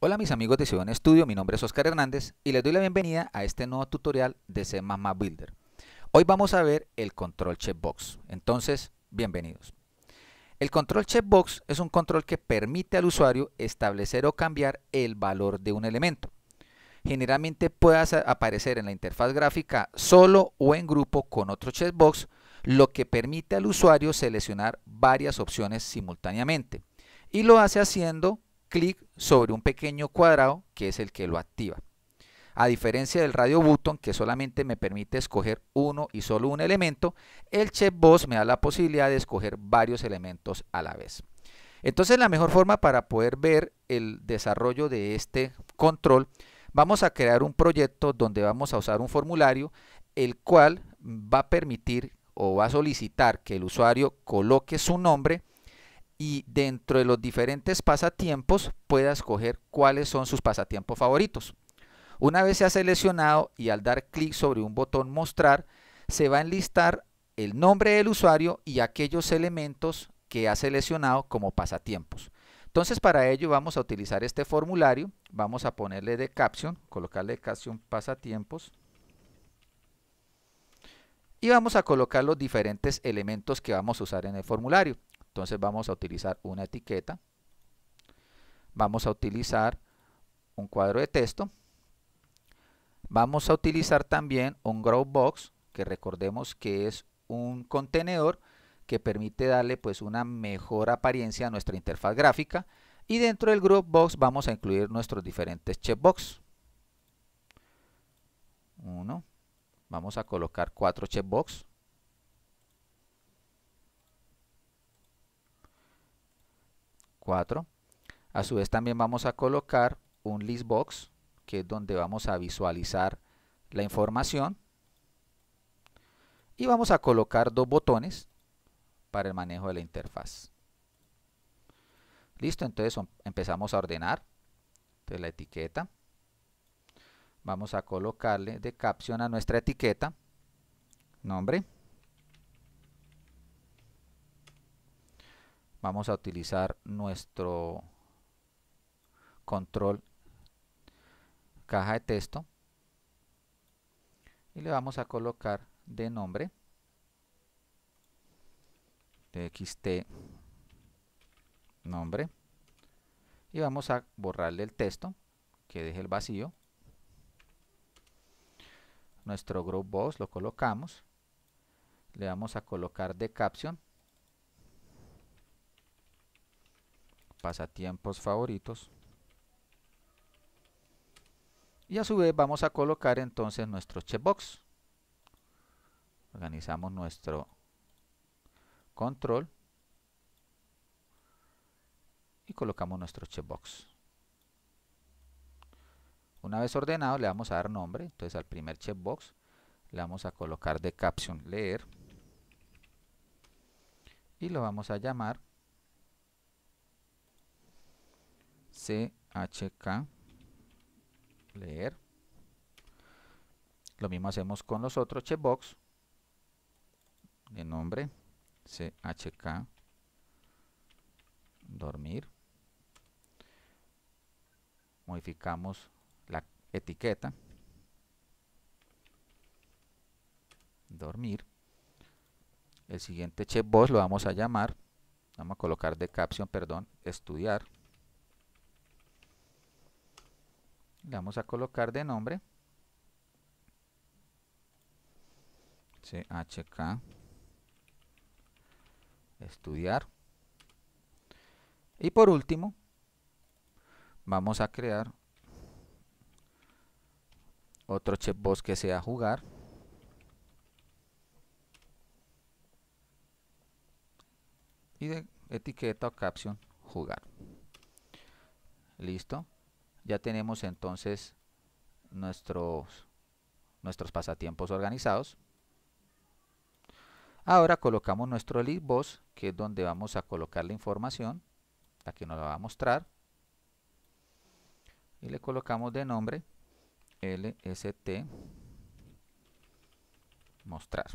Hola mis amigos de Ciudad Studio, mi nombre es Oscar Hernández y les doy la bienvenida a este nuevo tutorial de C++ Builder. Hoy vamos a ver el control checkbox, entonces bienvenidos. El control checkbox es un control que permite al usuario establecer o cambiar el valor de un elemento. Generalmente puede aparecer en la interfaz gráfica solo o en grupo con otro checkbox, lo que permite al usuario seleccionar varias opciones simultáneamente. Y lo hace haciendo clic sobre un pequeño cuadrado que es el que lo activa. A diferencia del radio button que solamente me permite escoger uno y solo un elemento, el checkbox me da la posibilidad de escoger varios elementos a la vez. Entonces la mejor forma para poder ver el desarrollo de este control, vamos a crear un proyecto donde vamos a usar un formulario el cual va a permitir o va a solicitar que el usuario coloque su nombre, y dentro de los diferentes pasatiempos pueda escoger cuáles son sus pasatiempos favoritos. Una vez se ha seleccionado y al dar clic sobre un botón mostrar, se va a enlistar el nombre del usuario y aquellos elementos que ha seleccionado como pasatiempos. Entonces para ello vamos a utilizar este formulario, vamos a ponerle de caption, colocarle caption pasatiempos y vamos a colocar los diferentes elementos que vamos a usar en el formulario. Entonces vamos a utilizar una etiqueta. Vamos a utilizar un cuadro de texto. Vamos a utilizar también un box, que recordemos que es un contenedor que permite darle pues una mejor apariencia a nuestra interfaz gráfica y dentro del box vamos a incluir nuestros diferentes checkbox. Uno, vamos a colocar cuatro checkbox. A su vez también vamos a colocar un list box, que es donde vamos a visualizar la información. Y vamos a colocar dos botones para el manejo de la interfaz. Listo, entonces em-, empezamos a ordenar de la etiqueta. Vamos a colocarle de caption a nuestra etiqueta, nombre, vamos a utilizar nuestro control caja de texto y le vamos a colocar de nombre txt nombre y vamos a borrarle el texto que deje el vacío nuestro group box lo colocamos le vamos a colocar de caption pasatiempos favoritos. Y a su vez vamos a colocar entonces nuestro checkbox. Organizamos nuestro control y colocamos nuestro checkbox. Una vez ordenado le vamos a dar nombre, entonces al primer checkbox le vamos a colocar de caption leer y lo vamos a llamar chk leer lo mismo hacemos con los otros checkbox de nombre chk dormir modificamos la etiqueta dormir el siguiente checkbox lo vamos a llamar vamos a colocar de caption perdón estudiar Le vamos a colocar de nombre. CHK. Estudiar. Y por último, vamos a crear otro checkbox que sea jugar. Y de etiqueta o caption jugar. Listo. Ya tenemos entonces nuestros, nuestros pasatiempos organizados. Ahora colocamos nuestro listbox, que es donde vamos a colocar la información, Aquí que nos la va a mostrar. Y le colocamos de nombre LST mostrar.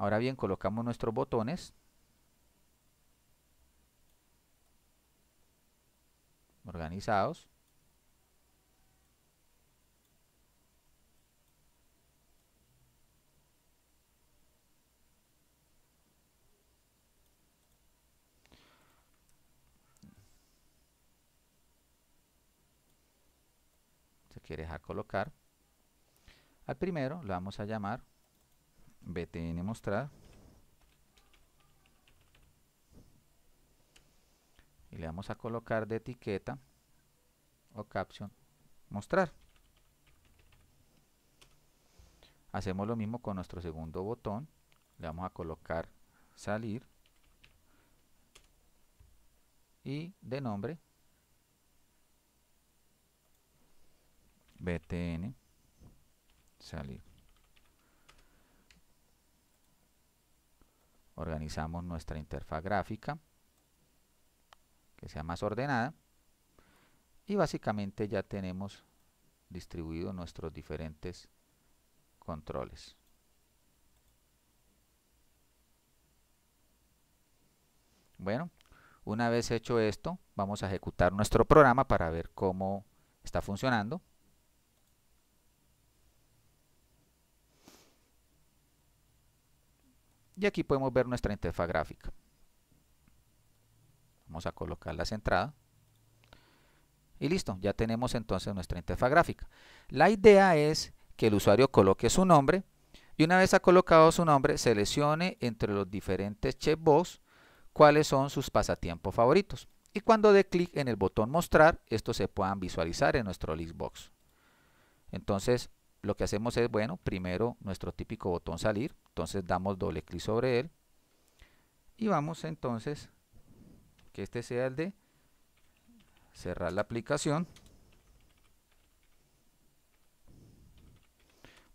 Ahora bien, colocamos nuestros botones organizados. Se quiere dejar colocar. Al primero lo vamos a llamar btn mostrar y le vamos a colocar de etiqueta o caption mostrar. Hacemos lo mismo con nuestro segundo botón, le vamos a colocar salir y de nombre btn salir. Organizamos nuestra interfaz gráfica sea más ordenada. Y básicamente ya tenemos distribuidos nuestros diferentes controles. Bueno, una vez hecho esto, vamos a ejecutar nuestro programa para ver cómo está funcionando. Y aquí podemos ver nuestra interfaz gráfica a colocar las entradas Y listo, ya tenemos entonces nuestra interfaz gráfica. La idea es que el usuario coloque su nombre y una vez ha colocado su nombre, seleccione entre los diferentes checkbox cuáles son sus pasatiempos favoritos. Y cuando dé clic en el botón mostrar, estos se puedan visualizar en nuestro listbox. Entonces, lo que hacemos es, bueno, primero nuestro típico botón salir, entonces damos doble clic sobre él y vamos entonces que este sea el de cerrar la aplicación.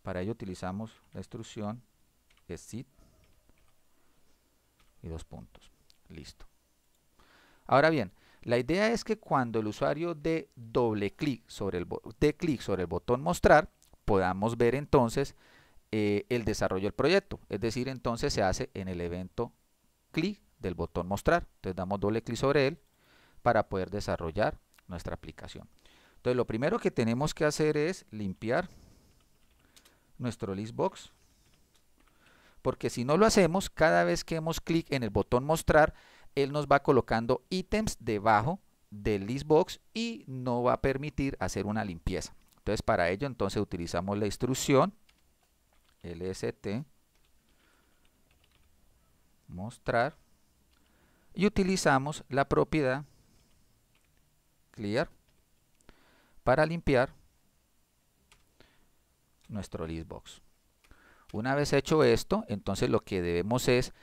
Para ello utilizamos la instrucción exit y dos puntos. Listo. Ahora bien, la idea es que cuando el usuario dé doble clic sobre el botón mostrar, podamos ver entonces eh, el desarrollo del proyecto. Es decir, entonces se hace en el evento clic del botón mostrar. Entonces damos doble clic sobre él para poder desarrollar nuestra aplicación. Entonces lo primero que tenemos que hacer es limpiar nuestro listbox. Porque si no lo hacemos, cada vez que hemos clic en el botón mostrar, él nos va colocando ítems debajo del listbox y no va a permitir hacer una limpieza. Entonces para ello entonces utilizamos la instrucción lst mostrar y utilizamos la propiedad clear para limpiar nuestro listbox. Una vez hecho esto, entonces lo que debemos es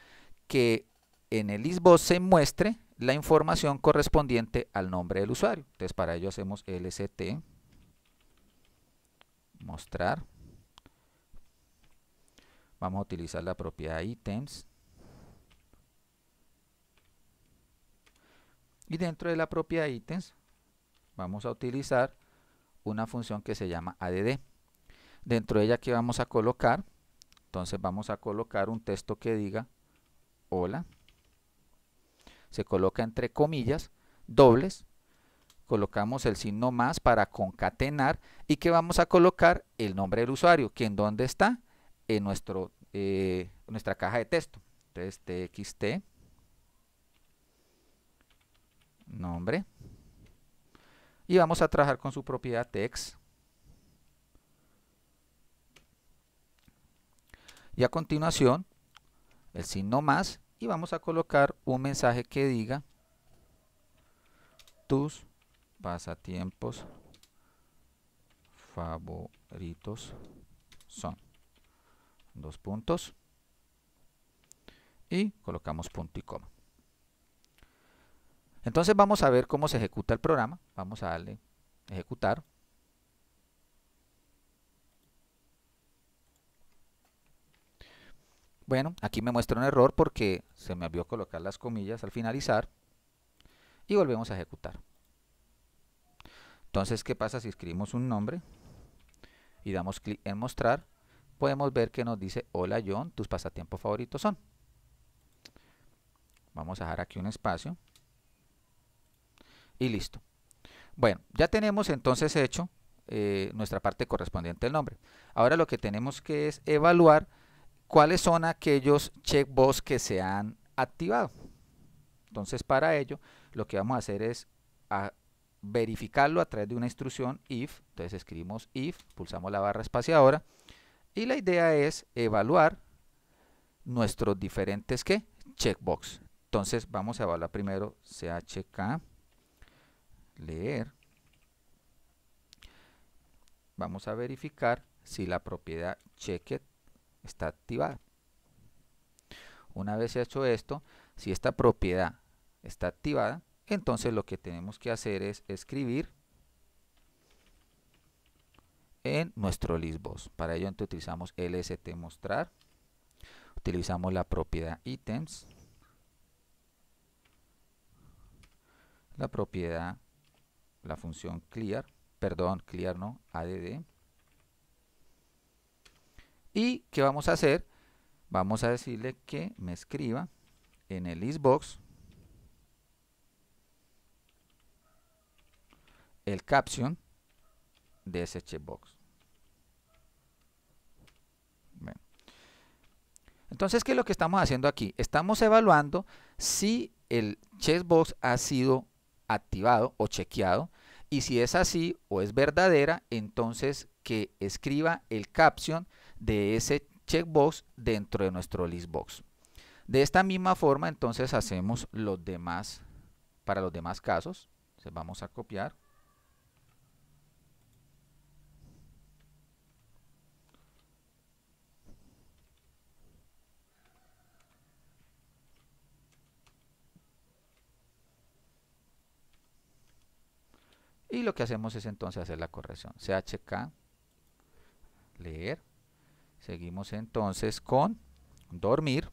que en el listbox se muestre la información correspondiente al nombre del usuario. Entonces para ello hacemos lst mostrar. Vamos a utilizar la propiedad items Y dentro de la propia ítems vamos a utilizar una función que se llama add. Dentro de ella que vamos a colocar, entonces vamos a colocar un texto que diga hola. Se coloca entre comillas, dobles, colocamos el signo más para concatenar y que vamos a colocar el nombre del usuario, que en dónde está, en nuestro, eh, nuestra caja de texto. Entonces, txt nombre. Y vamos a trabajar con su propiedad text. Y a continuación, el signo más y vamos a colocar un mensaje que diga tus pasatiempos favoritos son dos puntos y colocamos punto y coma. Entonces vamos a ver cómo se ejecuta el programa. Vamos a darle ejecutar. Bueno, aquí me muestra un error porque se me olvidó colocar las comillas al finalizar. Y volvemos a ejecutar. Entonces, ¿qué pasa si escribimos un nombre? Y damos clic en mostrar. Podemos ver que nos dice, hola John, tus pasatiempos favoritos son. Vamos a dejar aquí un espacio y listo. Bueno, ya tenemos entonces hecho eh, nuestra parte correspondiente el nombre. Ahora lo que tenemos que es evaluar cuáles son aquellos checkbox que se han activado. Entonces para ello lo que vamos a hacer es a verificarlo a través de una instrucción if, entonces escribimos if, pulsamos la barra espaciadora y la idea es evaluar nuestros diferentes ¿qué? checkbox. Entonces vamos a evaluar primero CHK leer, vamos a verificar si la propiedad checked está activada. Una vez hecho esto, si esta propiedad está activada, entonces lo que tenemos que hacer es escribir en nuestro listbox. Para ello utilizamos lst mostrar, utilizamos la propiedad items, la propiedad la función clear, perdón, clear no, add. ¿Y qué vamos a hacer? Vamos a decirle que me escriba en el listbox el caption de ese checkbox. Entonces, ¿qué es lo que estamos haciendo aquí? Estamos evaluando si el checkbox ha sido activado o chequeado y si es así o es verdadera, entonces que escriba el caption de ese checkbox dentro de nuestro listbox. De esta misma forma, entonces hacemos los demás, para los demás casos, entonces vamos a copiar Y lo que hacemos es entonces hacer la corrección. CHK, leer. Seguimos entonces con dormir.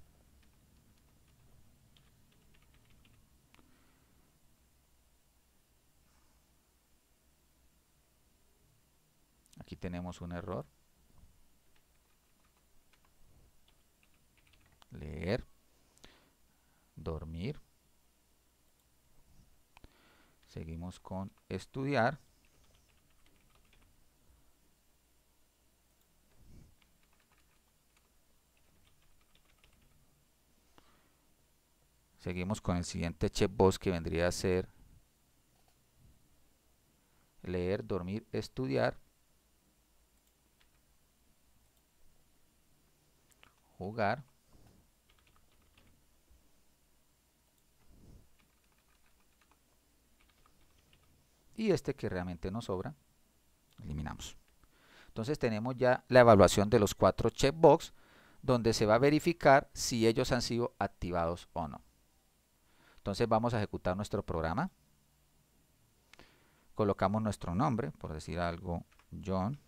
Aquí tenemos un error. Leer. Dormir. Seguimos con estudiar. Seguimos con el siguiente checkbox que vendría a ser leer, dormir, estudiar, jugar. y este que realmente nos sobra, eliminamos. Entonces tenemos ya la evaluación de los cuatro checkbox donde se va a verificar si ellos han sido activados o no. Entonces vamos a ejecutar nuestro programa. Colocamos nuestro nombre, por decir algo, John.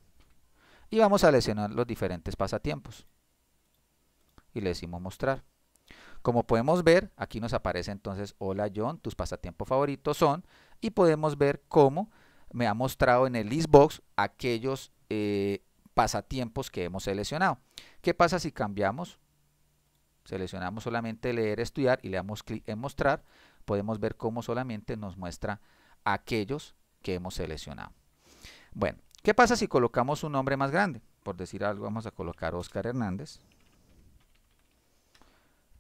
Y vamos a seleccionar los diferentes pasatiempos. Y le decimos mostrar. Como podemos ver, aquí nos aparece entonces, hola John, tus pasatiempos favoritos son, y podemos ver cómo me ha mostrado en el listbox aquellos eh, pasatiempos que hemos seleccionado. ¿Qué pasa si cambiamos? Seleccionamos solamente leer, estudiar y le damos clic en mostrar. Podemos ver cómo solamente nos muestra aquellos que hemos seleccionado. Bueno, ¿qué pasa si colocamos un nombre más grande? Por decir algo, vamos a colocar Oscar Hernández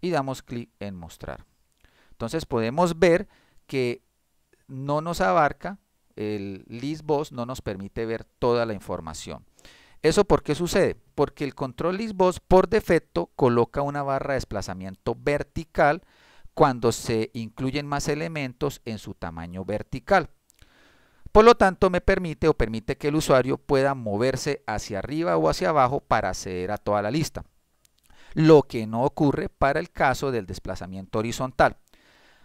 y damos clic en mostrar. Entonces podemos ver que no nos abarca, el listboss no nos permite ver toda la información. ¿Eso por qué sucede? Porque el control listboss por defecto coloca una barra de desplazamiento vertical cuando se incluyen más elementos en su tamaño vertical. Por lo tanto, me permite o permite que el usuario pueda moverse hacia arriba o hacia abajo para acceder a toda la lista lo que no ocurre para el caso del desplazamiento horizontal.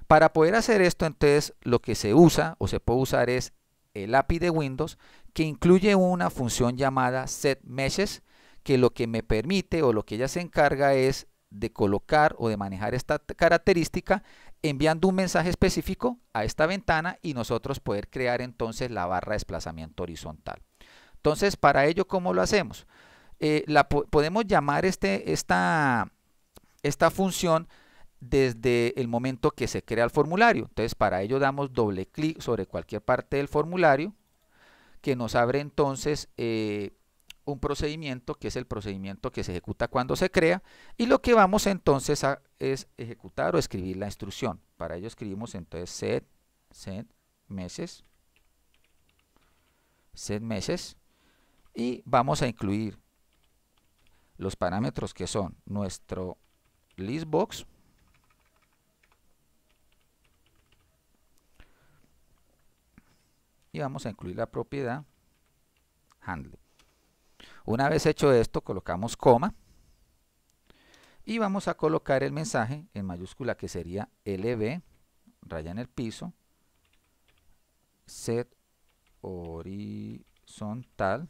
Para poder hacer esto, entonces, lo que se usa o se puede usar es el API de Windows, que incluye una función llamada setMeshes, que lo que me permite o lo que ella se encarga es de colocar o de manejar esta característica enviando un mensaje específico a esta ventana y nosotros poder crear entonces la barra de desplazamiento horizontal. Entonces, para ello, ¿cómo lo hacemos? Eh, podemos llamar este, esta, esta función desde el momento que se crea el formulario. Entonces, para ello damos doble clic sobre cualquier parte del formulario, que nos abre entonces eh, un procedimiento, que es el procedimiento que se ejecuta cuando se crea, y lo que vamos entonces a es ejecutar o escribir la instrucción. Para ello escribimos entonces set, set meses, set meses, y vamos a incluir los parámetros que son nuestro listbox y vamos a incluir la propiedad handle. Una vez hecho esto, colocamos coma y vamos a colocar el mensaje en mayúscula que sería LB, raya en el piso, set horizontal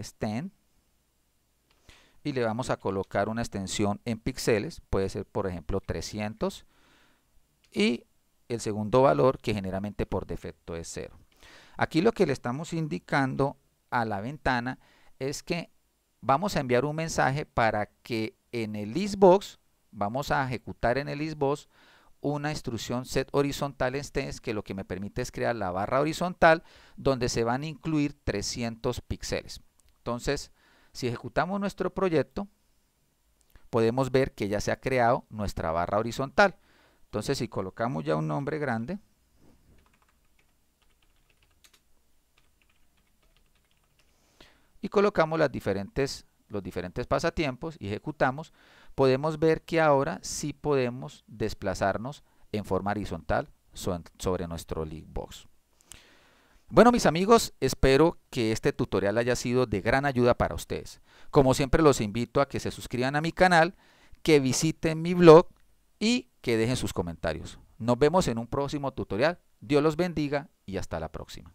10 y le vamos a colocar una extensión en píxeles, puede ser por ejemplo 300 y el segundo valor que generalmente por defecto es 0. Aquí lo que le estamos indicando a la ventana es que vamos a enviar un mensaje para que en el listbox, vamos a ejecutar en el listbox una instrucción set horizontal extends que lo que me permite es crear la barra horizontal donde se van a incluir 300 píxeles. Entonces, si ejecutamos nuestro proyecto, podemos ver que ya se ha creado nuestra barra horizontal. Entonces, si colocamos ya un nombre grande, y colocamos diferentes, los diferentes pasatiempos y ejecutamos, podemos ver que ahora sí podemos desplazarnos en forma horizontal sobre nuestro Leakbox. Bueno mis amigos, espero que este tutorial haya sido de gran ayuda para ustedes. Como siempre los invito a que se suscriban a mi canal, que visiten mi blog y que dejen sus comentarios. Nos vemos en un próximo tutorial. Dios los bendiga y hasta la próxima.